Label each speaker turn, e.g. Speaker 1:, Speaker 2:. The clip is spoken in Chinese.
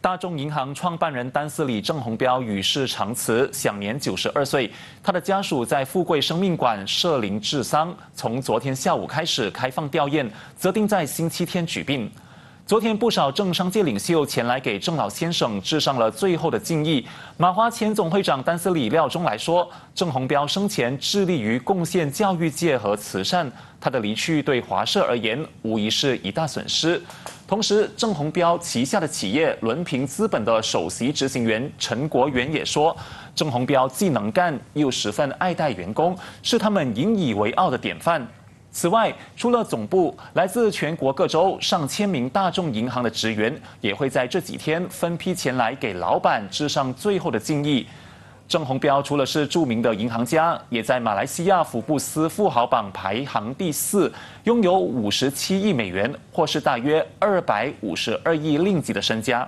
Speaker 1: 大众银行创办人丹斯里郑鸿彪与世长辞，享年九十二岁。他的家属在富贵生命馆设灵治丧，从昨天下午开始开放吊唁，择定在星期天举殡。昨天不少政商界领袖前来给郑老先生致上了最后的敬意。马华前总会长丹斯里廖忠来说，郑鸿彪生前致力于贡献教育界和慈善，他的离去对华社而言无疑是一大损失。同时，郑洪标旗下的企业伦平资本的首席执行员陈国元也说，郑洪标既能干又十分爱戴员工，是他们引以为傲的典范。此外，除了总部，来自全国各州上千名大众银行的职员也会在这几天分批前来，给老板致上最后的敬意。郑鸿标除了是著名的银行家，也在马来西亚《福布斯》富豪榜排行第四，拥有五十七亿美元，或是大约二百五十二亿令吉的身家。